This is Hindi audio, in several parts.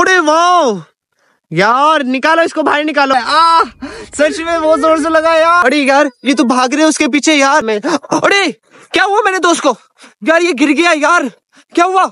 अरे वाह यार निकालो इसको भाई निकालो आ सच में बहुत जोर से लगा यार अरे यार ये तो भाग रहे उसके पीछे यार मैं अरे क्या हुआ मेरे दोस्त को यार ये गिर गया यार क्या हुआ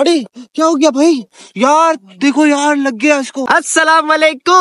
अरे क्या हो गया भाई यार देखो यार लग गया इसको अस्सलाम वालेकुम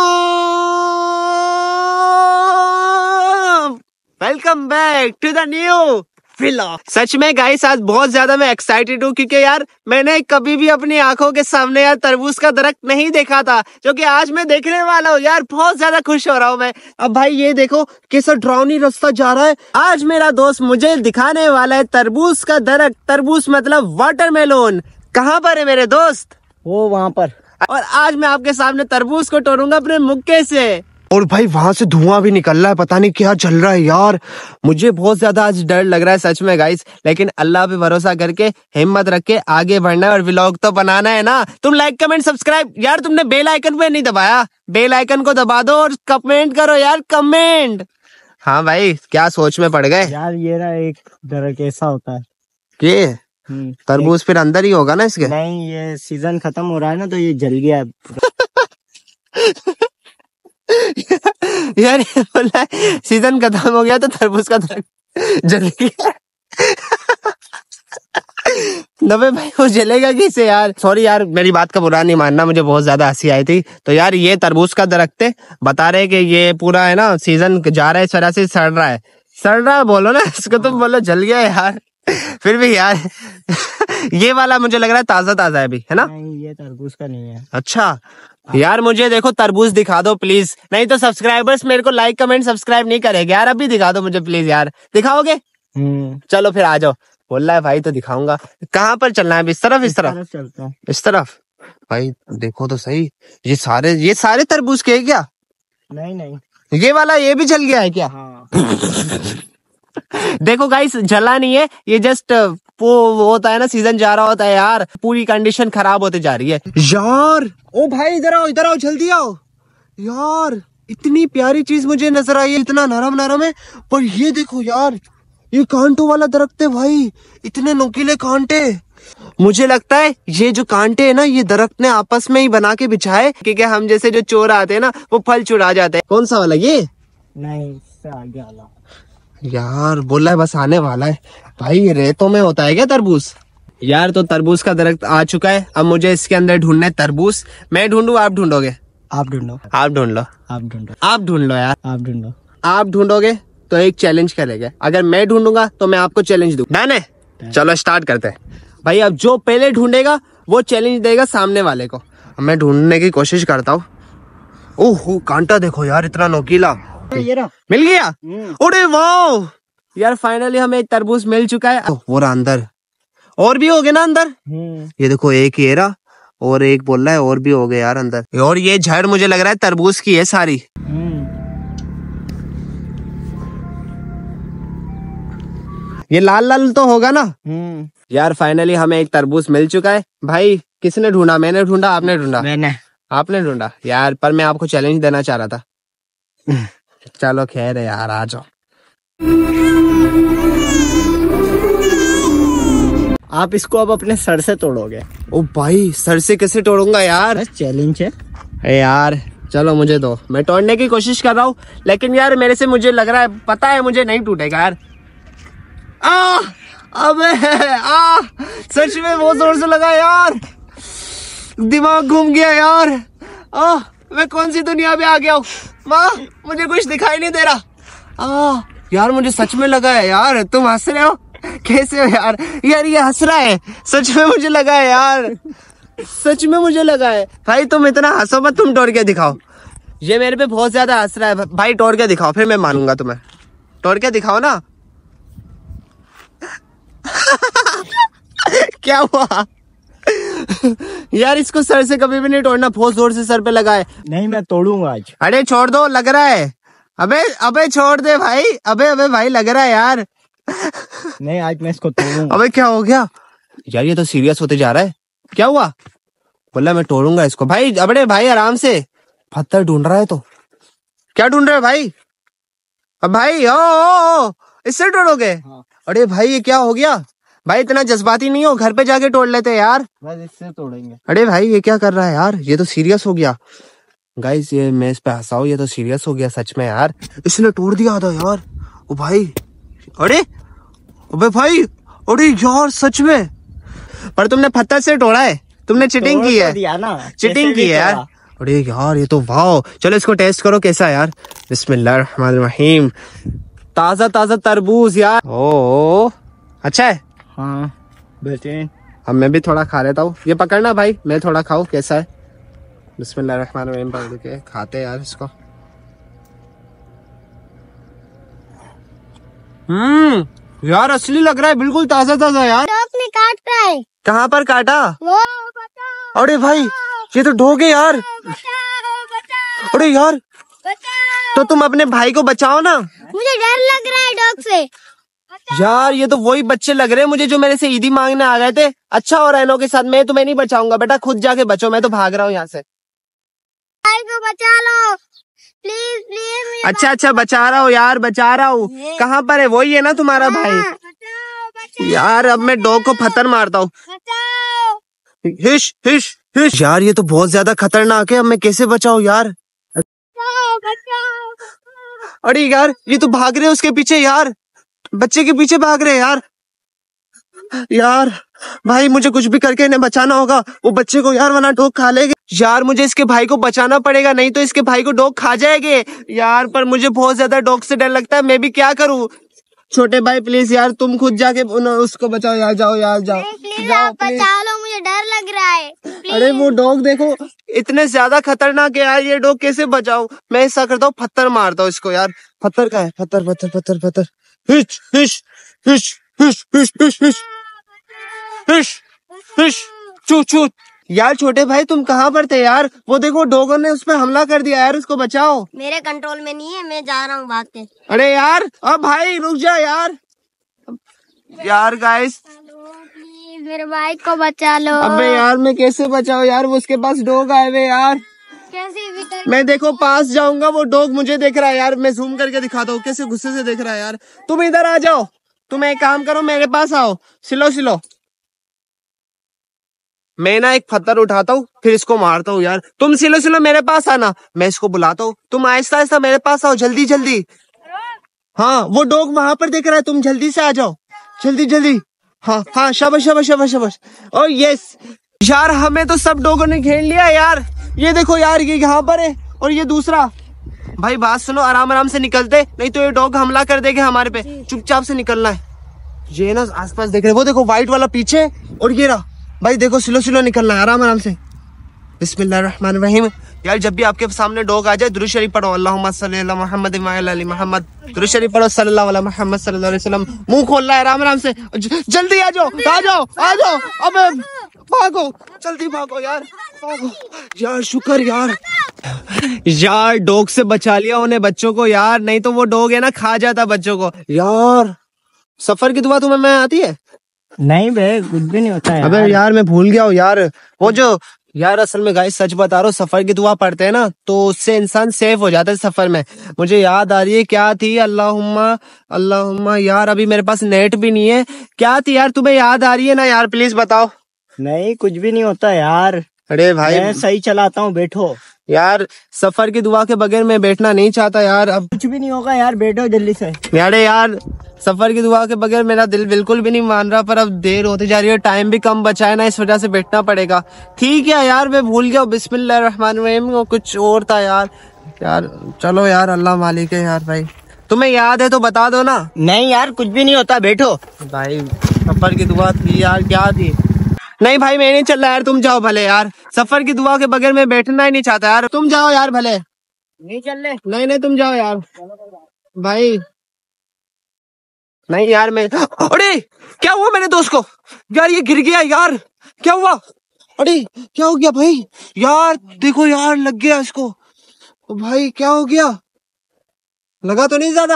welcome back to the new फिलहाल सच में गाइस आज बहुत ज्यादा मैं एक्साइटेड हूँ क्योंकि यार मैंने कभी भी अपनी आंखों के सामने यार तरबूज का दरख्त नहीं देखा था जो कि आज मैं देखने वाला हूँ यार बहुत ज्यादा खुश हो रहा हूँ मैं अब भाई ये देखो कैसा ड्राउनी रास्ता जा रहा है आज मेरा दोस्त मुझे दिखाने वाला है तरबूज का दरख्त तरबूज मतलब वाटर मेलोन कहाँ पर है मेरे दोस्त वो वहाँ पर और आज मैं आपके सामने तरबूज को टोरूंगा अपने मुक्के से और भाई वहां से धुआं भी निकल रहा है पता नहीं क्या चल रहा है यार मुझे बहुत ज्यादा आज डर लग रहा है सच में गाइस लेकिन अल्लाह पे भरोसा करके हिम्मत रख के आगे बढ़ना है और व्लॉग तो बनाना है ना तुम लाइक कमेंट सब्सक्राइब यार तुमने बेल आइकन पे नहीं दबाया बेल आइकन को दबा दो और कमेंट करो यार कमेंट हाँ भाई क्या सोच में पड़ गए यार ये ना एक डर कैसा होता है के? हम्म, तरबूज फिर अंदर ही होगा ना इसके नहीं ये सीजन खत्म हो रहा है ना तो ये जल गया यार बोला सीजन खत्म हो गया तो तरबूज का दरख्त जल गया नबे भाई वो जलेगा किसे यार सॉरी यार मेरी बात का बुरा नहीं मानना मुझे बहुत ज्यादा हंसी आई थी तो यार ये तरबूज का दरख्त है बता रहे कि ये पूरा है ना सीजन जा रहा है इस वजह से सड़ रहा है सड़ रहा है बोलो ना इसको तुम बोलो जल गया यार फिर भी यार ये वाला मुझे लग रहा है ताजा ताजा है अभी है ना नहीं ये तरबूज का नहीं है अच्छा हाँ। यार मुझे देखो तरबूज दिखा दो प्लीज नहीं तो सब्सक्राइबर्स मेरे को लाइक कमेंट सब्सक्राइब नहीं करेगा यार अभी दिखा दो मुझे प्लीज यार दिखाओगे हम्म। चलो फिर आ जाओ बोल रहा है भाई तो दिखाऊंगा कहाँ पर चलना है इस तरफ इस तरफ इस तरफ भाई देखो तो सही ये सारे ये सारे तरबूज के है क्या नहीं नहीं ये वाला ये भी चल गया है क्या हाँ। देखो गाइस जला नहीं है ये जस्ट वो होता है ना सीजन जा रहा होता है यार पूरी कंडीशन खराब होते जा रही है यार ओ भाई इधर आओ इधर आओ जल्दी आओ यार इतनी प्यारी चीज मुझे नजर आई है इतना नरम नरम है पर ये देखो यार ये कांटों वाला दरख्त है भाई इतने नुकीले कांटे मुझे लगता है ये जो कांटे है ना ये दरख्त ने आपस में ही बना के बिछाए क्योंकि हम जैसे जो चोर आते हैं ना वो फल चुरा जाते हैं कौन सा वाला ये नहीं यार बोला है बस आने वाला है भाई रेतों में होता है क्या तरबूज यार तो तरबूज का दरख्त आ चुका है अब मुझे इसके अंदर ढूंढना है तरबूज मैं ढूंढू आप ढूंढोगे आप ढूंढो आप ढूंढ लो आप ढूंढो आप ढूंढ लो यार आप ढूंढो आप ढूंढोगे तो एक चैलेंज करेगा अगर मैं ढूंढूंगा तो मैं आपको चैलेंज दू डन है चलो स्टार्ट करते हैं भाई अब जो पहले ढूंढेगा वो चैलेंज देगा सामने वाले को मैं ढूंढने की कोशिश करता हूँ ओह कांटा देखो यार इतना नोकीला हाँ, ये रहा मिल गया अरे हम्म। वाह यार फाइनली हमें तरबूज मिल चुका है तो वो रहा अंदर और भी हो गए ना अंदर हम्म। ये देखो एक ये रहा और एक बोल रहा है और भी हो गए यार अंदर और ये झड़ मुझे लग रहा है तरबूज की है सारी हम्म। ये लाल लाल तो होगा ना यार फाइनली हमें एक तरबूज मिल चुका है भाई किसने ढूंढा मैंने ढूंढा आपने ढूंढा मैंने आपने ढूंढा यार पर मैं आपको चैलेंज देना चाह रहा था चलो खैर यार आ जाओ आप इसको अब अपने सर से तोड़ोगे ओ भाई सर से कैसे तोड़ूंगा यार चैलेंज है अरे यार चलो मुझे दो मैं तोड़ने की कोशिश कर रहा हूँ लेकिन यार मेरे से मुझे लग रहा है पता है मुझे नहीं टूटेगा यार आ अबे आ सच में बहुत जोर से लगा यार दिमाग घूम गया यार आ मैं कौन सी दुनिया में आ गया हूँ माँ मुझे कुछ दिखाई नहीं दे रहा आ, यार मुझे सच में लगा है यार तुम हंस रहे हो कैसे हो यार यार ये हंस रहा है सच में मुझे लगा है यार सच में मुझे लगा है भाई तुम इतना हंसो मत तुम डोर के दिखाओ ये मेरे पे बहुत ज्यादा हंस रहा है भाई डोर के दिखाओ फिर मैं मानूंगा तुम्हें डोर के दिखाओ ना क्या हुआ यार इसको सर से कभी भी नहीं तोड़ना बहुत जोर से सर पे लगा है नहीं मैं तोड़ूंगा आज अरे छोड़ दो लग रहा है अबे अबे छोड़ दे भाई अबे अबे भाई लग रहा है यार नहीं आज मैं इसको तोड़ूंगा अबे क्या हो गया यार ये तो सीरियस होते जा रहा है क्या हुआ बोला मैं तोड़ूंगा इसको भाई अब भाई आराम से पत्थर ढूंढ रहा है तो क्या ढूंढ रहे भाई अब भाई ओ, ओ, ओ इससे तोड़ोगे हाँ। अरे भाई ये क्या हो गया भाई इतना जज्बाती नहीं हो घर पे जाके तोड़ लेते यार इससे तोड़ेंगे अरे भाई ये क्या कर रहा है यार ये तो सीरियस हो गया गाइस ये मैं इस पे हंसाऊ ये तो सीरियस हो गया सच में यार इसने तोड़ दिया था यार ओ भाई अरे अबे भाई अरे यार सच में पर तुमने पत्थर से तोड़ा है तुमने चिटिंग की तो है चिटिंग की है यार अरे यार ये तो वाह चलो इसको टेस्ट करो कैसा यार बिस्मिल्लाह ताज़ा ताज़ा तरबूज यार ओ अच्छा है हाँ बेहतरीन मैं भी थोड़ा खा लेता हूँ ये पकड़ना भाई मैं थोड़ा खाऊ कैसा है बिस्मिल के खाते यार इसको हम्म यार असली लग रहा है बिल्कुल ताजा ताजा यार आपने तो काट कहाँ पर काटा वो अरे भाई ये तो ढोगे यार अरे यार तो तुम अपने भाई को बचाओ ना मुझे डर लग रहा है डॉग से यार ये तो वही बच्चे लग रहे हैं मुझे जो मेरे से ईदी मांगने आ गए थे अच्छा हो रहा है के साथ मैं तुम्हें नहीं बचाऊंगा बेटा खुद जाके बचो मैं तो भाग रहा हूँ यहाँ से बचा लो प्लीज प्लीज अच्छा अच्छा बचा रहा हूँ यार बचा रहा हूँ कहाँ पर है वही है ना तुम्हारा हाँ, भाई यार अब मैं डॉग को पत्थर मारता हूँ हिश हिश हिश यार ये तो बहुत ज्यादा खतरनाक है अब मैं कैसे बचाऊ यार अरे यार ये तो भाग रहे उसके पीछे यार बच्चे के पीछे भाग रहे यार यार भाई मुझे कुछ भी करके इन्हें बचाना होगा वो बच्चे को यार वरना डोक खा लेगा यार मुझे इसके भाई को बचाना पड़ेगा नहीं तो इसके भाई को डोक खा जाएंगे यार पर मुझे बहुत ज्यादा डोग से डर लगता है मैं भी क्या करूं छोटे भाई प्लीज यार तुम खुद जाके उसको बचाओ यार जाओ यार जाओ प्लीज जाओ प्लीज लो मुझे डर लग रहा है अरे वो डॉग देखो इतने ज्यादा खतरनाक है यार ये डॉग कैसे बचाओ मैं ऐसा करता हूँ पत्थर मारता हूँ इसको यार पत्थर का है पत्थर पत्थर पत्थर पत्थर यार छोटे भाई तुम कहाँ पर थे यार वो देखो डोगर ने उस पर हमला कर दिया यार उसको बचाओ मेरे कंट्रोल में नहीं है मैं जा रहा हूँ के अरे यार अब भाई रुक जा यार यार गाइस मेरे बाइक को बचा लो अबे यार मैं कैसे बचाऊं यार वो उसके पास डोग आए हुए यार मैं देखो पास जाऊंगा वो डॉग मुझे देख रहा है यार मैं जूम करके दिखाता हूँ कैसे गुस्से से देख रहा है यार तुम इधर आ जाओ तुम एक काम करो मेरे पास आओ सिलो सिलो मैं ना एक पत्थर उठाता हूँ फिर इसको मारता हूँ यार तुम सिलो सिलो मेरे पास आना मैं इसको बुलाता हूँ तुम आहिस्ता आहिस्ता मेरे पास आओ जल्दी जल्दी हाँ वो डॉग वहां पर देख रहा है तुम जल्दी से आ जाओ जल्दी जल्दी हाँ हाँ शबश शबश शबश शाबाश ओ यस यार हमें तो सब डॉगों ने घेर लिया यार ये देखो यार ये यहाँ पर है और ये दूसरा भाई बात सुनो आराम आराम से निकलते नहीं तो ये डॉग हमला कर देगा हमारे पे चुपचाप से निकलना है ये ना आसपास देख रहे वो देखो व्हाइट वाला पीछे और ये रहा भाई देखो स्लो स्लो निकलना है आराम आराम से बिस्मिल्लाम यार जब भी आपके सामने डॉग आ जाए दुरु शरीफ पढ़ो अल्लाह मोहम्मद मोहम्मद दुरु शरीफ पढ़ो सल्ला मोहम्मद सल्लल्लाहु अलैहि वसल्लम मुंह खोल रहा है आराम आराम से जल्दी आ जाओ आ जाओ आ जाओ अब भागो जल्दी भागो यार भागो यार शुक्र यार यार डॉग से बचा लिया उन्हें बच्चों को यार नहीं तो वो डॉग है ना खा जाता बच्चों को यार सफर की दुआ तुम्हें मैं आती है नहीं बे कुछ भी नहीं होता है अबे यार मैं भूल गया हूँ यार वो जो यार असल में गाइस सच बता रहा हूँ सफर की दुआ पढ़ते हैं ना तो उससे इंसान सेफ हो जाता है सफर में मुझे याद आ रही है क्या थी अल्लाह अल्लाह यार अभी मेरे पास नेट भी नहीं है क्या थी यार तुम्हें याद आ रही है ना यार प्लीज बताओ नहीं कुछ भी नहीं होता यार अरे भाई मैं सही चलाता हूँ बैठो यार सफर की दुआ के बगैर मैं बैठना नहीं चाहता यार अब कुछ भी नहीं होगा यार बैठो जल्दी से यार यार सफर की दुआ के बगैर मेरा दिल बिल्कुल भी नहीं मान रहा पर अब देर होती जा रही है टाइम भी कम बचा है ना इस वजह से बैठना पड़ेगा ठीक है यार मैं भूल गया बिस्मिल्लाम कुछ और था यार यार चलो यार अल्लाह मालिक है यार भाई तुम्हें याद है तो बता दो ना नहीं यार कुछ भी नहीं होता बैठो भाई सफर की दुआ थी यार क्या थी नहीं भाई मैं नहीं चल रहा यार तुम जाओ भले यार सफर की दुआ के बगैर मैं बैठना ही नहीं चाहता यार तुम जाओ यार भले नहीं चल रहे नहीं नहीं तुम जाओ यार भाई नहीं यार मैं अरे क्या हुआ मेरे दोस्त को यार ये गिर गया यार क्या हुआ अरे क्या हो गया भाई यार देखो यार लग गया इसको भाई क्या हो गया लगा तो नहीं ज्यादा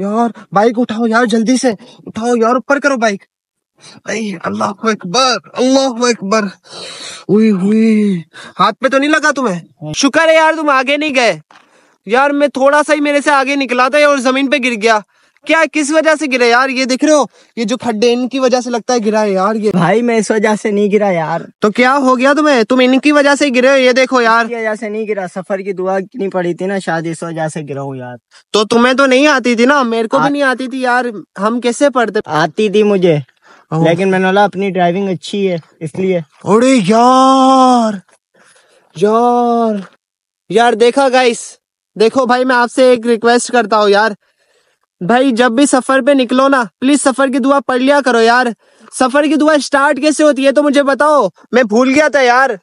यार बाइक उठाओ यार जल्दी से उठाओ यार ऊपर करो बाइक अल्लाह अकबर अल्लाह अकबर हाथ पे तो नहीं लगा तुम्हें शुक्र है यार तुम आगे नहीं गए यार मैं थोड़ा सा ही मेरे से आगे निकला था और जमीन पे गिर गया क्या किस वजह से गिरा यार ये देख रहे हो ये जो खड्डे इनकी वजह से लगता है गिरा है यार ये भाई मैं इस वजह से नहीं गिरा यार तो क्या हो गया तुम्हें तुम इनकी वजह से गिरे हो ये देखो यार वजह से नहीं गिरा सफर की दुआ नहीं पड़ी थी ना शायद इस वजह से गिरा हूँ यार तो तुम्हें तो नहीं आती थी ना मेरे को आ... भी नहीं आती थी यार हम कैसे पढ़ते आती थी मुझे लेकिन मैंने बोला अपनी ड्राइविंग अच्छी है इसलिए अरे यार यार यार देखा गाइस देखो भाई मैं आपसे एक रिक्वेस्ट करता हूँ यार भाई जब भी सफर पे निकलो ना प्लीज सफर की दुआ पढ़ लिया करो यार सफर की दुआ स्टार्ट कैसे होती है तो मुझे बताओ मैं भूल गया था यार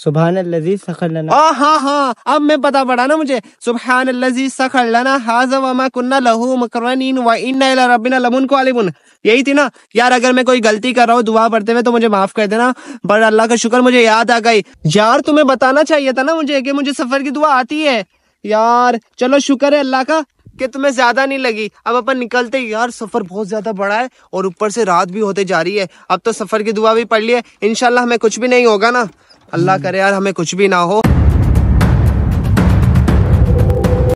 सुबहान लजीज सखर लना आ, हाँ हाँ अब मैं पता पड़ा ना मुझे सुबहान लजीज सखर लना हाजा वमा कुन्ना लहू मकरनीन व इन्ना इला रब्बिना लमुन कालिबुन यही थी ना यार अगर मैं कोई गलती कर रहा हूँ दुआ पढ़ते हुए तो मुझे माफ कर देना पर अल्लाह का शुक्र मुझे याद आ गई यार तुम्हें बताना चाहिए था ना मुझे कि मुझे सफर की दुआ आती है यार चलो शुक्र है अल्लाह का कि तुम्हें ज्यादा नहीं लगी अब अपन निकलते यार सफर बहुत ज्यादा बड़ा है और ऊपर से रात भी होते जा रही है अब तो सफर की दुआ भी पढ़ ली है इनशाला हमें कुछ भी नहीं होगा ना अल्लाह करे यार हमें कुछ भी ना हो